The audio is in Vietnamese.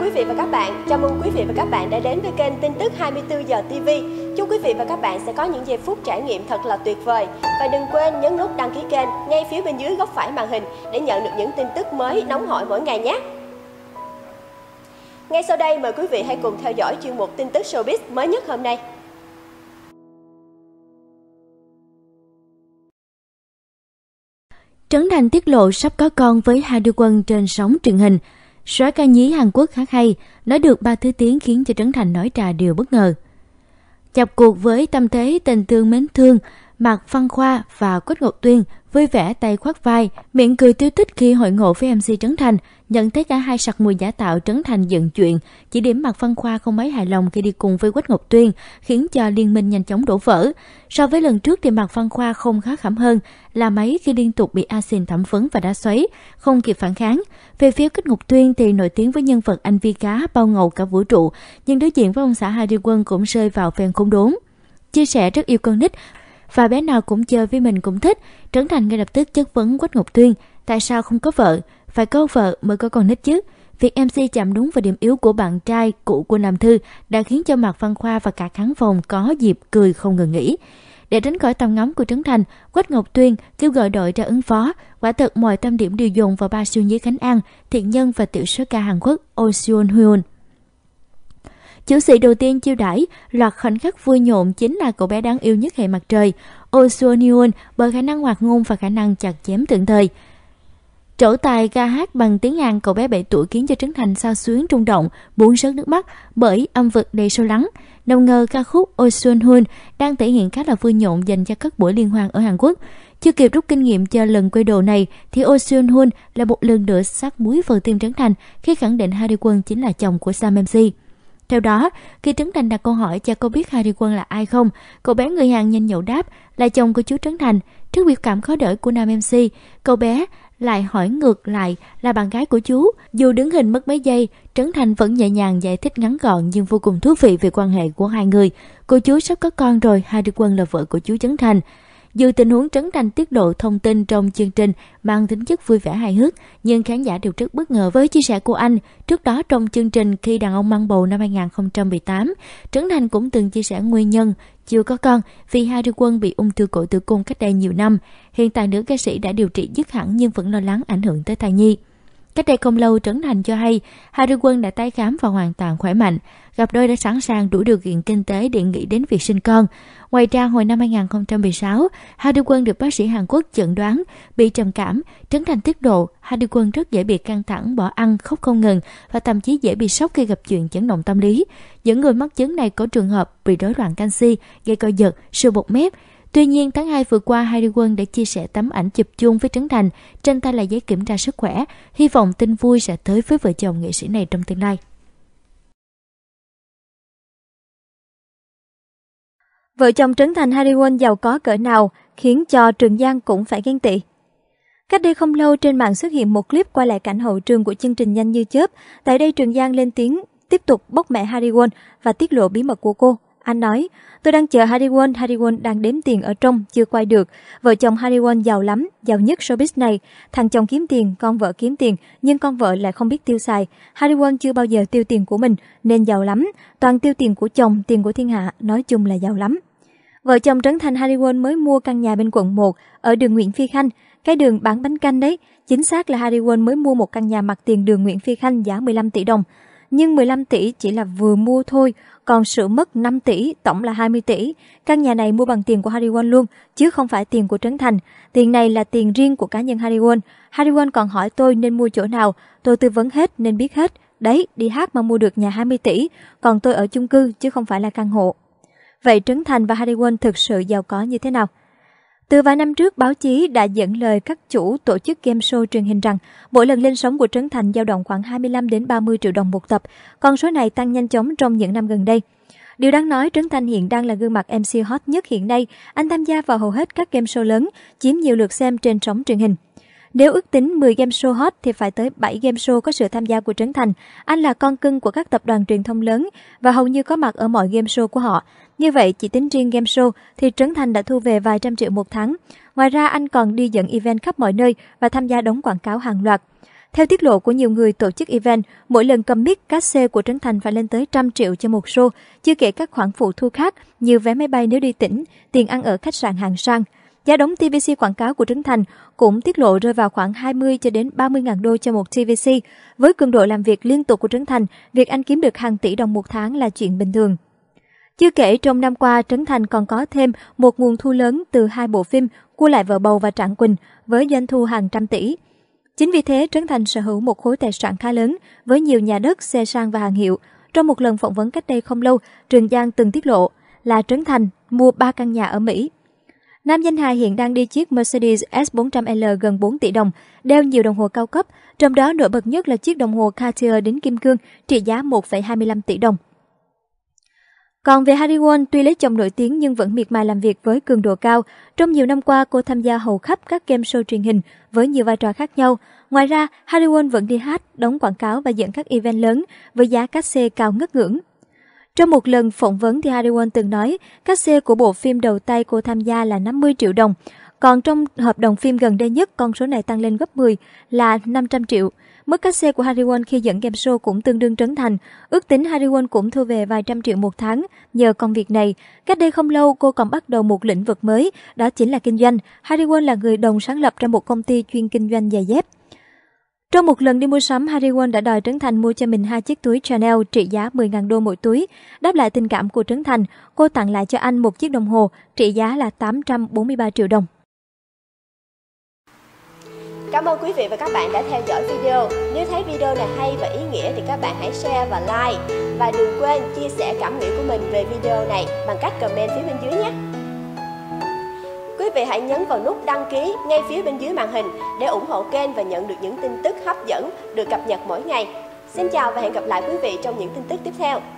quý vị và các bạn. Chào mừng quý vị và các bạn đã đến với kênh tin tức 24 giờ TV. Chúc quý vị và các bạn sẽ có những giây phút trải nghiệm thật là tuyệt vời. Và đừng quên nhấn nút đăng ký kênh ngay phía bên dưới góc phải màn hình để nhận được những tin tức mới nóng hổi mỗi ngày nhé. Ngay sau đây mời quý vị hãy cùng theo dõi chuyên mục tin tức showbiz mới nhất hôm nay. Trấn Thành tiết lộ sắp có con với Hai Đưa Quân trên sóng truyền hình. Soái ca nhí Hàn Quốc khá hay, nói được ba thứ tiếng khiến cho Trấn Thành nói trà đều bất ngờ. Chập cuộc với tâm thế tình thương mến thương, Mạc Văn Khoa và Quách Ngọc Tuyên vui vẻ tay khoác vai, miệng cười tiêu tích khi hội ngộ với MC Trấn Thành, nhận thấy cả hai sặc mùi giả tạo Trấn Thành dựng chuyện, chỉ điểm mặt Văn Khoa không mấy hài lòng khi đi cùng với Quách Ngọc Tuyên, khiến cho liên minh nhanh chóng đổ vỡ. So với lần trước thì mặt Văn Khoa không khá khẩm hơn, là mấy khi liên tục bị Asin thẩm vấn và đá xoáy, không kịp phản kháng. Về phía kết Ngọc Tuyên thì nổi tiếng với nhân vật anh vi cá bao ngầu cả vũ trụ, nhưng đối diện với ông xã đi Quân cũng rơi vào phen khốn đốn. Chia sẻ rất yêu con nít, và bé nào cũng chơi với mình cũng thích, Trấn Thành ngay lập tức chất vấn Quách Ngọc Tuyên, tại sao không có vợ, phải có vợ mới có con nít chứ. Việc MC chạm đúng vào điểm yếu của bạn trai cũ của Nam Thư đã khiến cho mặt Văn Khoa và cả khán phòng có dịp cười không ngừng nghỉ. Để tránh khỏi tầm ngắm của Trấn Thành, Quách Ngọc Tuyên kêu gọi đội ra ứng phó. Quả thật mọi tâm điểm đều dồn vào ba siêu nhí Khánh An, thiện nhân và tiểu số ca Hàn Quốc Oh Seon Hyun. Chủ sĩ đầu tiên chiêu đãi, loạt khoảnh khắc vui nhộn chính là cậu bé đáng yêu nhất hệ mặt trời, Osuonion, bởi khả năng hoạt ngôn và khả năng chặt chém tượng thời. Trổ tài ca hát bằng tiếng anh cậu bé 7 tuổi khiến cho Trấn Thành sao xuyến trung động, buồn rớt nước mắt bởi âm vực đầy sâu lắng. Đồng ngờ ca khúc Oi Sun Hun đang thể hiện khá là vui nhộn dành cho các buổi liên hoan ở Hàn Quốc. Chưa kịp rút kinh nghiệm cho lần quay đồ này thì Oi Sun Hun là một lần nữa sát muối vào tim Trấn Thành khi khẳng định Harry Quân chính là chồng của Sam MC. Theo đó, khi Trấn Thành đặt câu hỏi cho cô biết Harry Quân là ai không, cậu bé người Hàn nhìn nhậu đáp là chồng của chú Trấn Thành. Trước biểu cảm khó đỡ của nam MC, cậu bé lại hỏi ngược lại là bạn gái của chú. Dù đứng hình mất mấy giây, Trấn Thành vẫn nhẹ nhàng giải thích ngắn gọn nhưng vô cùng thú vị về quan hệ của hai người. Cô chú sắp có con rồi, Harry Quân là vợ của chú Trấn Thành. Dù tình huống Trấn Thành tiết lộ thông tin trong chương trình mang tính chất vui vẻ hài hước, nhưng khán giả đều rất bất ngờ với chia sẻ của anh. Trước đó trong chương trình khi đàn ông mang bầu năm 2018, Trấn Thành cũng từng chia sẻ nguyên nhân chưa có con vì Harry Quân bị ung thư cổ tử cung cách đây nhiều năm. Hiện tại nữ ca sĩ đã điều trị dứt hẳn nhưng vẫn lo lắng ảnh hưởng tới thai nhi. Cách đây không lâu, Trấn Thành cho hay Harry Quân đã tái khám và hoàn toàn khỏe mạnh. Gặp đôi đã sẵn sàng đủ điều kiện kinh tế để nghĩ đến việc sinh con. Ngoài ra, hồi năm 2016, Harry Quân được bác sĩ Hàn Quốc chẩn đoán bị trầm cảm. Trấn Thành tiết lộ Harry Quân rất dễ bị căng thẳng, bỏ ăn, khóc không ngừng và thậm chí dễ bị sốc khi gặp chuyện chấn động tâm lý. Những người mắc chứng này có trường hợp bị rối loạn canxi, gây co giật, sơ bột mép, Tuy nhiên, tháng 2 vừa qua, Harry Won đã chia sẻ tấm ảnh chụp chung với Trấn Thành, trên tay là giấy kiểm tra sức khỏe, hy vọng tin vui sẽ tới với vợ chồng nghệ sĩ này trong tương lai. Vợ chồng Trấn Thành Harry Won giàu có cỡ nào khiến cho Trường Giang cũng phải ghen tị. Cách đây không lâu trên mạng xuất hiện một clip quay lại cảnh hậu trường của chương trình Nhanh như chớp. Tại đây Trường Giang lên tiếng tiếp tục bóc mẹ Harry Won và tiết lộ bí mật của cô. Anh nói, tôi đang chờ Harry Won, Harry Won đang đếm tiền ở trong, chưa quay được. Vợ chồng Harry Won giàu lắm, giàu nhất showbiz này. Thằng chồng kiếm tiền, con vợ kiếm tiền, nhưng con vợ lại không biết tiêu xài. Harry Won chưa bao giờ tiêu tiền của mình, nên giàu lắm. Toàn tiêu tiền của chồng, tiền của thiên hạ, nói chung là giàu lắm. Vợ chồng Trấn Thành Harry Won mới mua căn nhà bên quận 1, ở đường Nguyễn Phi Khanh, cái đường bán bánh canh đấy. Chính xác là Harry Won mới mua một căn nhà mặt tiền đường Nguyễn Phi Khanh giá 15 tỷ đồng nhưng 15 tỷ chỉ là vừa mua thôi, còn sửa mất 5 tỷ, tổng là 20 tỷ. Căn nhà này mua bằng tiền của Harry Won luôn, chứ không phải tiền của Trấn Thành. Tiền này là tiền riêng của cá nhân Harry Won. Harry Won còn hỏi tôi nên mua chỗ nào, tôi tư vấn hết nên biết hết. Đấy, đi hát mà mua được nhà 20 tỷ, còn tôi ở chung cư chứ không phải là căn hộ. Vậy Trấn Thành và Harry Won thực sự giàu có như thế nào? Từ vài năm trước, báo chí đã dẫn lời các chủ tổ chức game show truyền hình rằng mỗi lần lên sóng của Trấn Thành dao động khoảng 25 đến 30 triệu đồng một tập, con số này tăng nhanh chóng trong những năm gần đây. Điều đáng nói, Trấn Thành hiện đang là gương mặt MC hot nhất hiện nay. Anh tham gia vào hầu hết các game show lớn, chiếm nhiều lượt xem trên sóng truyền hình. Nếu ước tính 10 game show hot thì phải tới 7 game show có sự tham gia của Trấn Thành. Anh là con cưng của các tập đoàn truyền thông lớn và hầu như có mặt ở mọi game show của họ. Như vậy, chỉ tính riêng game show thì Trấn Thành đã thu về vài trăm triệu một tháng. Ngoài ra, anh còn đi dẫn event khắp mọi nơi và tham gia đóng quảng cáo hàng loạt. Theo tiết lộ của nhiều người tổ chức event, mỗi lần cầm mic, các xe của Trấn Thành phải lên tới trăm triệu cho một show, chưa kể các khoản phụ thu khác như vé máy bay nếu đi tỉnh, tiền ăn ở khách sạn hàng sang – Giá đóng TVC quảng cáo của Trấn Thành cũng tiết lộ rơi vào khoảng 20 cho đến 30 ngàn đô cho một TVC. Với cường độ làm việc liên tục của Trấn Thành, việc anh kiếm được hàng tỷ đồng một tháng là chuyện bình thường. Chưa kể trong năm qua, Trấn Thành còn có thêm một nguồn thu lớn từ hai bộ phim Cua lại vợ bầu và Trạng Quỳnh với doanh thu hàng trăm tỷ. Chính vì thế, Trấn Thành sở hữu một khối tài sản khá lớn với nhiều nhà đất, xe sang và hàng hiệu. Trong một lần phỏng vấn cách đây không lâu, Trường Giang từng tiết lộ là Trấn Thành mua 3 căn nhà ở Mỹ Nam danh hài hiện đang đi chiếc Mercedes S400L gần 4 tỷ đồng, đeo nhiều đồng hồ cao cấp, trong đó nổi bật nhất là chiếc đồng hồ Cartier đính kim cương trị giá 1,25 tỷ đồng. Còn về Harry Won, tuy lấy chồng nổi tiếng nhưng vẫn miệt mài làm việc với cường độ cao. Trong nhiều năm qua, cô tham gia hầu khắp các game show truyền hình với nhiều vai trò khác nhau. Ngoài ra, Harry Won vẫn đi hát, đóng quảng cáo và dẫn các event lớn với giá cát xê cao ngất ngưỡng. Trong một lần phỏng vấn thì Harry Won từng nói, các xe của bộ phim đầu tay cô tham gia là 50 triệu đồng. Còn trong hợp đồng phim gần đây nhất, con số này tăng lên gấp 10 là 500 triệu. Mức cát xe của Harry Won khi dẫn game show cũng tương đương trấn thành. Ước tính Harry Won cũng thu về vài trăm triệu một tháng nhờ công việc này. Cách đây không lâu, cô còn bắt đầu một lĩnh vực mới, đó chính là kinh doanh. Harry Won là người đồng sáng lập ra một công ty chuyên kinh doanh giày dép. Trong một lần đi mua sắm, Harry Won đã đòi Trấn Thành mua cho mình hai chiếc túi Chanel trị giá 10.000 đô mỗi túi. Đáp lại tình cảm của Trấn Thành, cô tặng lại cho anh một chiếc đồng hồ trị giá là 843 triệu đồng. Cảm ơn quý vị và các bạn đã theo dõi video. Nếu thấy video này hay và ý nghĩa thì các bạn hãy share và like. Và đừng quên chia sẻ cảm nghĩ của mình về video này bằng cách comment phía bên dưới nhé vị hãy nhấn vào nút đăng ký ngay phía bên dưới màn hình để ủng hộ kênh và nhận được những tin tức hấp dẫn được cập nhật mỗi ngày. Xin chào và hẹn gặp lại quý vị trong những tin tức tiếp theo.